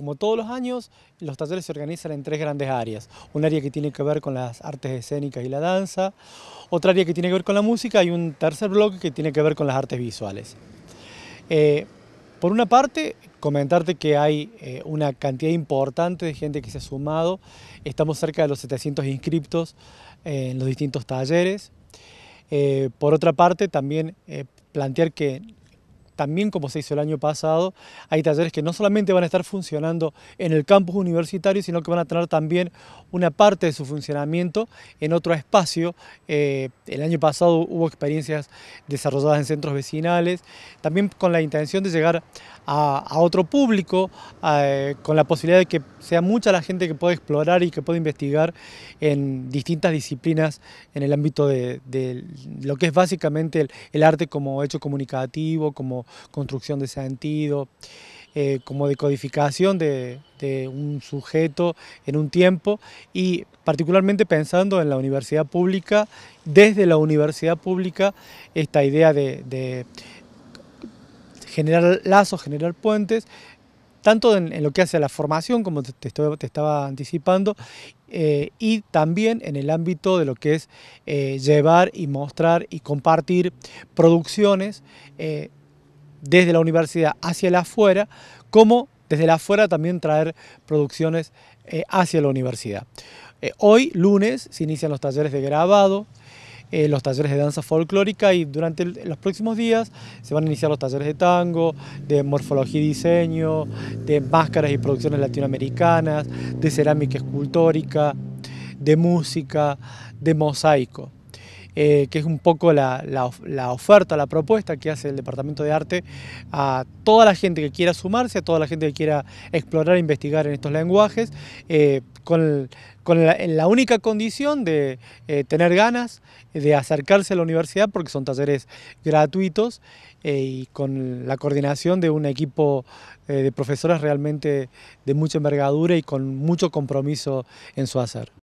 Como todos los años, los talleres se organizan en tres grandes áreas. Un área que tiene que ver con las artes escénicas y la danza, otra área que tiene que ver con la música y un tercer bloque que tiene que ver con las artes visuales. Eh, por una parte, comentarte que hay eh, una cantidad importante de gente que se ha sumado. Estamos cerca de los 700 inscriptos eh, en los distintos talleres. por otra parte, también plantear que también como se hizo el año pasado, hay talleres que no solamente van a estar funcionando en el campus universitario, sino que van a tener también una parte de su funcionamiento en otro espacio. Eh, el año pasado hubo experiencias desarrolladas en centros vecinales, también con la intención de llegar a, otro público, eh, con la posibilidad de que sea mucha la gente que pueda explorar y que pueda investigar en distintas disciplinas en el ámbito de, lo que es básicamente el arte como hecho comunicativo, como construcción de sentido, eh, como decodificación de, de un sujeto en un tiempo y particularmente pensando en la universidad pública, desde la universidad pública, esta idea de, generar lazos, generar puentes, tanto en, lo que hace a la formación, como te, estaba anticipando, eh, y también en el ámbito de lo que es eh, llevar y mostrar y compartir producciones desde la universidad hacia el afuera, como desde el afuera también traer producciones eh, hacia la universidad. Eh, hoy, lunes, se inician los talleres de grabado, eh, los talleres de danza folclórica y durante los próximos días se van a iniciar los talleres de tango, de morfología y diseño, de máscaras y producciones latinoamericanas, de cerámica escultórica, de música, de mosaico. Eh, que es un poco la, oferta, la propuesta que hace el Departamento de Arte a toda la gente que quiera sumarse, a toda la gente que quiera explorar e investigar en estos lenguajes, eh, con, la, única condición de eh, tener ganas de acercarse a la universidad porque son talleres gratuitos y con la coordinación de un equipo de profesoras realmente de mucha envergadura y con mucho compromiso en su hacer.